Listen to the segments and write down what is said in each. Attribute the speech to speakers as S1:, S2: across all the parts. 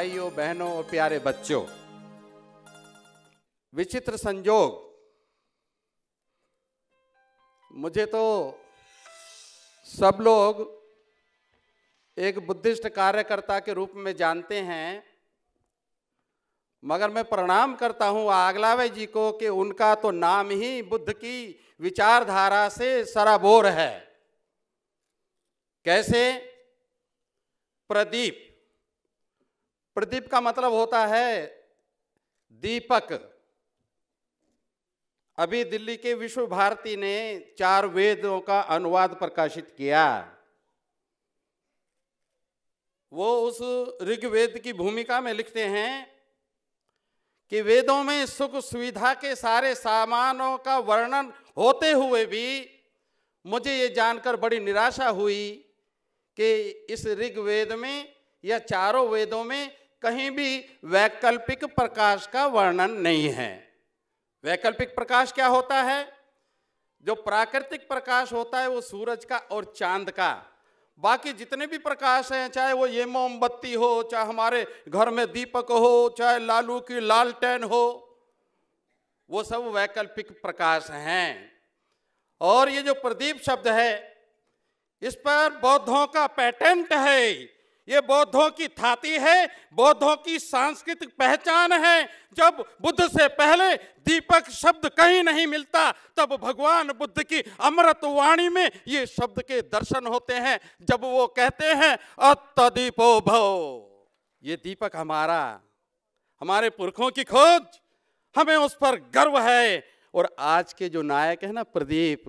S1: भाइयों बहनों और प्यारे बच्चों विचित्र संजोग मुझे तो सब लोग एक बुद्धिस्ट कार्यकर्ता के रूप में जानते हैं मगर मैं प्रणाम करता हूं आगलावे जी को कि उनका तो नाम ही बुद्ध की विचारधारा से सराबोर है कैसे प्रदीप प्रदीप का मतलब होता है दीपक अभी दिल्ली के विश्व भारती ने चार वेदों का अनुवाद प्रकाशित किया वो उस ऋग्वेद की भूमिका में लिखते हैं कि वेदों में सुख सुविधा के सारे सामानों का वर्णन होते हुए भी मुझे ये जानकर बड़ी निराशा हुई कि इस ऋग्वेद में या चारों वेदों में कहीं भी वैकल्पिक प्रकाश का वर्णन नहीं है वैकल्पिक प्रकाश क्या होता है जो प्राकृतिक प्रकाश होता है वो सूरज का और चांद का बाकी जितने भी प्रकाश हैं चाहे वो ये मोमबत्ती हो चाहे हमारे घर में दीपक हो चाहे लालू की लालटेन हो वो सब वैकल्पिक प्रकाश हैं और ये जो प्रदीप शब्द है इस पर बौद्धों का पैटेंट है ये बौद्धों की थाती है बौद्धों की सांस्कृतिक पहचान है जब बुद्ध से पहले दीपक शब्द कहीं नहीं मिलता तब भगवान बुद्ध की अमृत वाणी में ये शब्द के दर्शन होते हैं जब वो कहते हैं दीपो भव ये दीपक हमारा हमारे पुरखों की खोज हमें उस पर गर्व है और आज के जो नायक है ना प्रदीप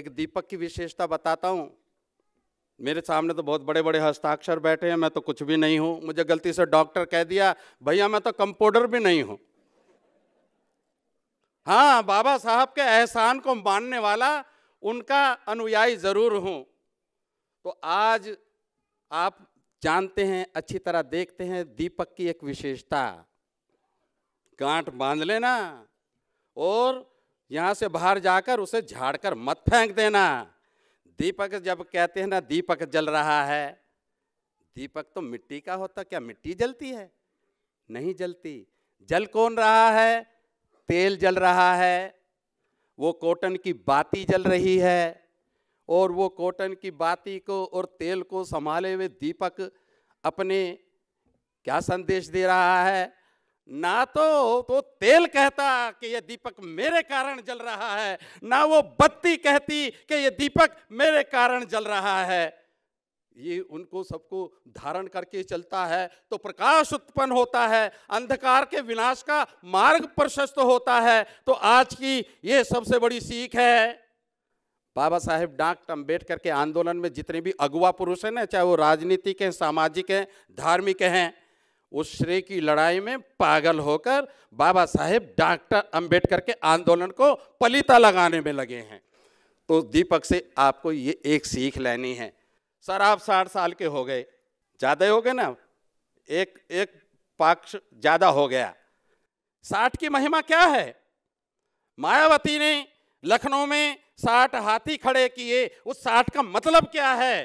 S1: एक दीपक की विशेषता बताता हूं मेरे सामने तो बहुत बड़े बड़े हस्ताक्षर बैठे हैं मैं तो कुछ भी नहीं हूँ मुझे गलती से डॉक्टर कह दिया भैया मैं तो कंपाउंडर भी नहीं हूँ हाँ बाबा साहब के एहसान को मानने वाला उनका अनुयायी ज़रूर हूँ तो आज आप जानते हैं अच्छी तरह देखते हैं दीपक की एक विशेषता गांठ बांध लेना और यहाँ से बाहर जाकर उसे झाड़कर मत फेंक देना दीपक जब कहते हैं ना दीपक जल रहा है दीपक तो मिट्टी का होता क्या मिट्टी जलती है नहीं जलती जल कौन रहा है तेल जल रहा है वो कॉटन की बाती जल रही है और वो कॉटन की बाती को और तेल को संभाले हुए दीपक अपने क्या संदेश दे रहा है ना तो तो तेल कहता कि ये दीपक मेरे कारण जल रहा है ना वो बत्ती कहती कि ये दीपक मेरे कारण जल रहा है ये उनको सबको धारण करके चलता है तो प्रकाश उत्पन्न होता है अंधकार के विनाश का मार्ग प्रशस्त होता है तो आज की ये सबसे बड़ी सीख है बाबा साहेब डॉक्टर अम्बेडकर के आंदोलन में जितने भी अगुवा पुरुष हैं ना चाहे वो राजनीतिक हैं सामाजिक हैं धार्मिक हैं उस श्रेय की लड़ाई में पागल होकर बाबा साहेब डॉक्टर अंबेडकर के आंदोलन को पलिता लगाने में लगे हैं तो दीपक से आपको ये एक सीख लेनी है सर आप साठ साल के हो गए ज़्यादा हो गए ना एक एक पक्ष ज़्यादा हो गया साठ की महिमा क्या है मायावती ने लखनऊ में साठ हाथी खड़े किए उस साठ का मतलब क्या है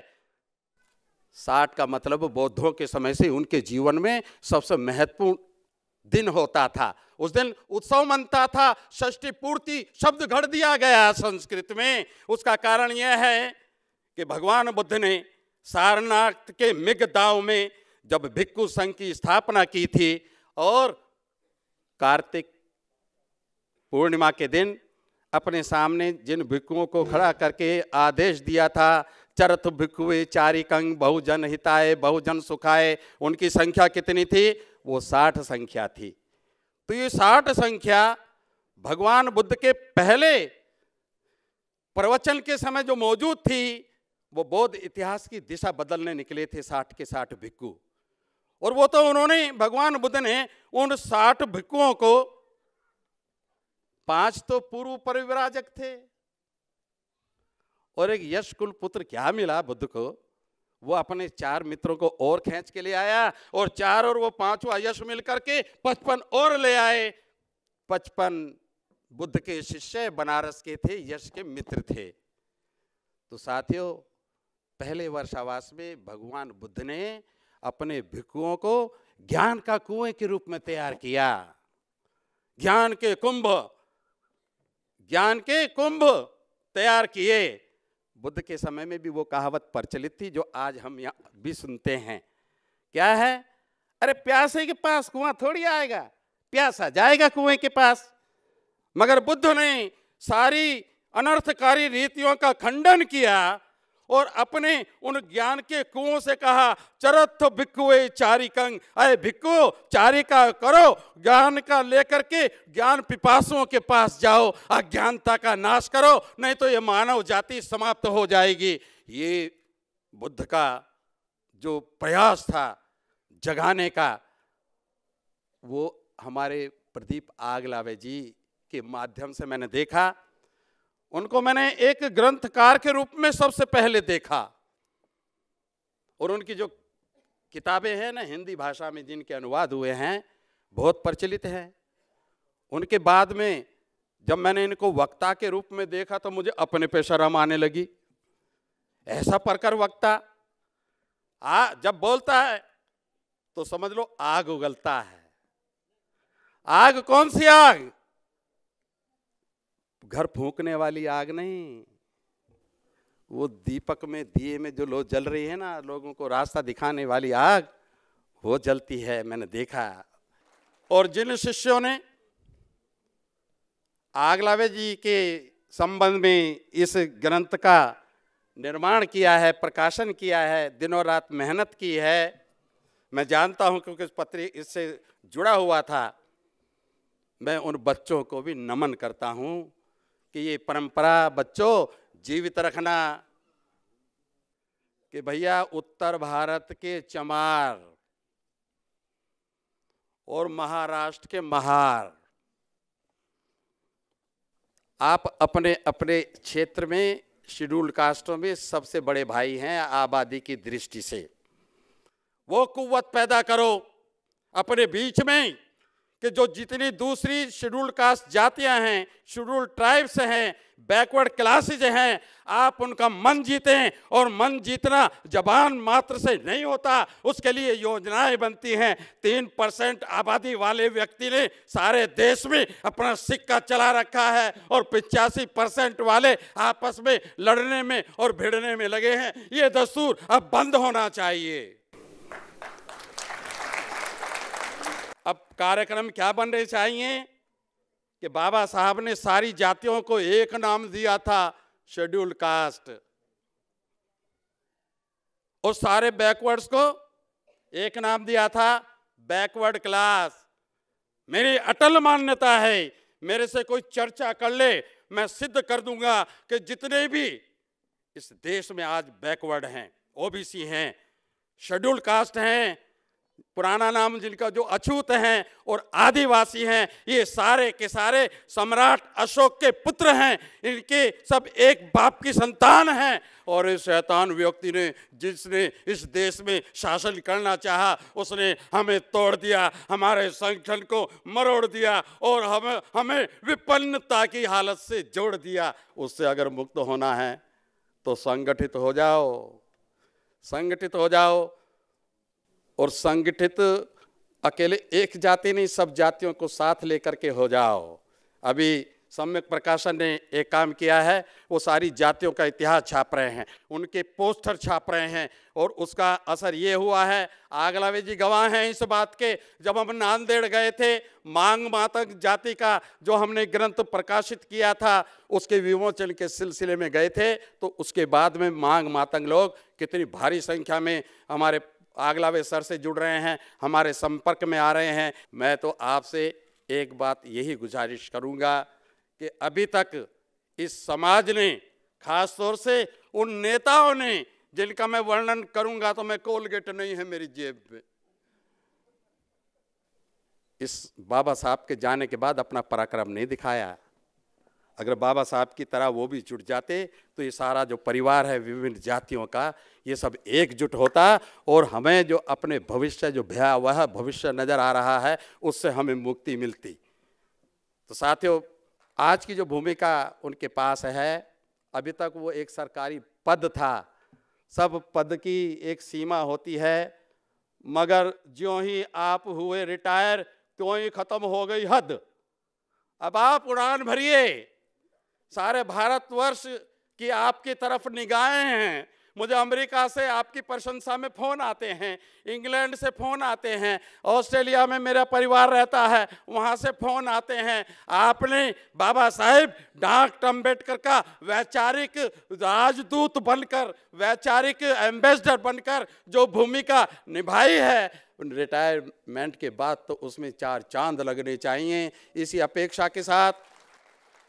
S1: साठ का मतलब बौद्धों के समय से उनके जीवन में सबसे महत्वपूर्ण दिन होता था उस दिन उत्सव मनता था षष्ठी पूर्ति शब्द घड़ दिया गया संस्कृत में उसका कारण यह है कि भगवान बुद्ध ने सारनाथ के मिग दाव में जब भिक्खु संघ की स्थापना की थी और कार्तिक पूर्णिमा के दिन अपने सामने जिन भिक्खुओं को खड़ा करके आदेश दिया था चरथ भिक्वे चारिकंग बहुजन हिताए बहुजन सुखाए उनकी संख्या कितनी थी वो साठ संख्या थी तो ये साठ संख्या भगवान बुद्ध के पहले प्रवचन के समय जो मौजूद थी वो बौद्ध इतिहास की दिशा बदलने निकले थे साठ के साठ भिक्कू और वो तो उन्होंने भगवान बुद्ध ने उन साठ भिक्कुओं को पांच तो पूर्व परिवराजक थे और एक यश कुल पुत्र क्या मिला बुद्ध को वो अपने चार मित्रों को और खेच के ले आया और चार और वो पांचवा यश मिल करके पचपन और ले आए पचपन बुद्ध के शिष्य बनारस के थे यश के मित्र थे तो साथियों पहले वर्षावास में भगवान बुद्ध ने अपने भिक्षुओं को ज्ञान का कुएं के रूप में तैयार किया ज्ञान के कुंभ ज्ञान के कुंभ तैयार किए बुद्ध के समय में भी वो कहावत प्रचलित थी जो आज हम यहाँ भी सुनते हैं क्या है अरे प्यासे के पास कुआं थोड़ी आएगा प्यासा जाएगा कुएं के पास मगर बुद्ध ने सारी अनर्थकारी रीतियों का खंडन किया और अपने उन ज्ञान के कुओं से कहा चरथ भिक्खुए चारिकंग अरे भिक्खु चारिका करो ज्ञान का लेकर के ज्ञान पिपासुओं के पास जाओ अज्ञानता का नाश करो नहीं तो ये मानव जाति समाप्त हो जाएगी ये बुद्ध का जो प्रयास था जगाने का वो हमारे प्रदीप आगलावे जी के माध्यम से मैंने देखा उनको मैंने एक ग्रंथकार के रूप में सबसे पहले देखा और उनकी जो किताबें हैं ना हिंदी भाषा में जिनके अनुवाद हुए हैं बहुत प्रचलित हैं उनके बाद में जब मैंने इनको वक्ता के रूप में देखा तो मुझे अपने पे शर्म आने लगी ऐसा प्रकार वक्ता आ जब बोलता है तो समझ लो आग उगलता है आग कौन सी आग घर फूकने वाली आग नहीं वो दीपक में दिए में जो लोग जल रही है ना लोगों को रास्ता दिखाने वाली आग वो जलती है मैंने देखा और जिन शिष्यों ने आगलावे जी के संबंध में इस ग्रंथ का निर्माण किया है प्रकाशन किया है दिनों रात मेहनत की है मैं जानता हूं क्योंकि इस पत्र इससे जुड़ा हुआ था मैं उन बच्चों को भी नमन करता हूं कि ये परंपरा बच्चों जीवित रखना कि भैया उत्तर भारत के चमार और महाराष्ट्र के महार आप अपने अपने क्षेत्र में शेड्यूल्ड कास्टों में सबसे बड़े भाई हैं आबादी की दृष्टि से वो कुवत पैदा करो अपने बीच में कि जो जितनी दूसरी शेड्यूल्ड कास्ट जातियां हैं शेड्यूल्ड ट्राइब्स हैं बैकवर्ड क्लासेज हैं आप उनका मन जीतें और मन जीतना जबान मात्र से नहीं होता उसके लिए योजनाएं बनती हैं तीन परसेंट आबादी वाले व्यक्ति ने सारे देश में अपना सिक्का चला रखा है और पिचासी परसेंट वाले आपस में लड़ने में और भिड़ने में लगे हैं ये दस्तूर अब बंद होना चाहिए अब कार्यक्रम क्या बनने चाहिए कि बाबा साहब ने सारी जातियों को एक नाम दिया था शेड्यूल कास्ट और सारे बैकवर्ड्स को एक नाम दिया था बैकवर्ड क्लास मेरी अटल मान्यता है मेरे से कोई चर्चा कर ले मैं सिद्ध कर दूंगा कि जितने भी इस देश में आज बैकवर्ड हैं ओबीसी हैं शेड्यूल कास्ट हैं पुराना नाम जिनका जो अछूत हैं और आदिवासी हैं ये सारे के सारे सम्राट अशोक के पुत्र हैं इनके सब एक बाप की संतान हैं और इस शैतान व्यक्ति ने जिसने इस देश में शासन करना चाहा उसने हमें तोड़ दिया हमारे संगठन को मरोड़ दिया और हमें हमें विपन्नता की हालत से जोड़ दिया उससे अगर मुक्त होना है तो संगठित हो जाओ संगठित हो जाओ और संगठित अकेले एक जाति नहीं सब जातियों को साथ लेकर के हो जाओ अभी सम्यक प्रकाशन ने एक काम किया है वो सारी जातियों का इतिहास छाप रहे हैं उनके पोस्टर छाप रहे हैं और उसका असर ये हुआ है आगलावे जी गवाह हैं इस बात के जब हम नांदेड़ गए थे मांग मातक जाति का जो हमने ग्रंथ प्रकाशित किया था उसके विमोचन के सिलसिले में गए थे तो उसके बाद में मांग मातंग लोग कितनी भारी संख्या में हमारे आगलावे सर से जुड़ रहे हैं हमारे संपर्क में आ रहे हैं मैं तो आपसे एक बात यही गुजारिश करूंगा कि अभी तक इस समाज ने खासतौर से उन नेताओं ने जिनका मैं वर्णन करूंगा तो मैं कोलगेट नहीं है मेरी जेब में इस बाबा साहब के जाने के बाद अपना पराक्रम नहीं दिखाया अगर बाबा साहब की तरह वो भी जुट जाते तो ये सारा जो परिवार है विभिन्न जातियों का ये सब एकजुट होता और हमें जो अपने भविष्य जो भयावह भविष्य नज़र आ रहा है उससे हमें मुक्ति मिलती तो साथियों आज की जो भूमिका उनके पास है अभी तक वो एक सरकारी पद था सब पद की एक सीमा होती है मगर ज्यों ही आप हुए रिटायर त्यों ही खत्म हो गई हद अब आप उड़ान भरिए सारे भारतवर्ष की आपकी तरफ निगाहें हैं मुझे अमेरिका से आपकी प्रशंसा में फ़ोन आते हैं इंग्लैंड से फ़ोन आते हैं ऑस्ट्रेलिया में मेरा परिवार रहता है वहाँ से फ़ोन आते हैं आपने बाबा साहेब डॉक्टर अम्बेडकर का वैचारिक राजदूत बनकर वैचारिक एम्बेसडर बनकर जो भूमिका निभाई है रिटायरमेंट के बाद तो उसमें चार चांद लगने चाहिए इसी अपेक्षा के साथ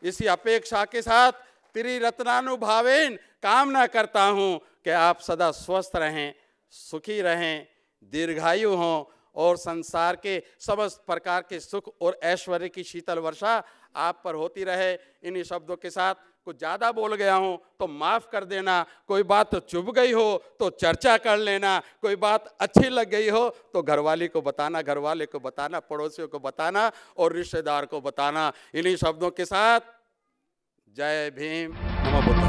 S1: इसी अपेक्षा के साथ त्रिरत्नानुभावेन कामना करता हूँ कि आप सदा स्वस्थ रहें सुखी रहें दीर्घायु हों और संसार के समस्त प्रकार के सुख और ऐश्वर्य की शीतल वर्षा आप पर होती रहे इन्हीं शब्दों के साथ कुछ ज़्यादा बोल गया हूँ तो माफ़ कर देना कोई बात तो चुभ गई हो तो चर्चा कर लेना कोई बात अच्छी लग गई हो तो घरवाली को बताना घरवाले को बताना पड़ोसियों को बताना और रिश्तेदार को बताना इन्हीं शब्दों के साथ जय भीम नमो बुद्ध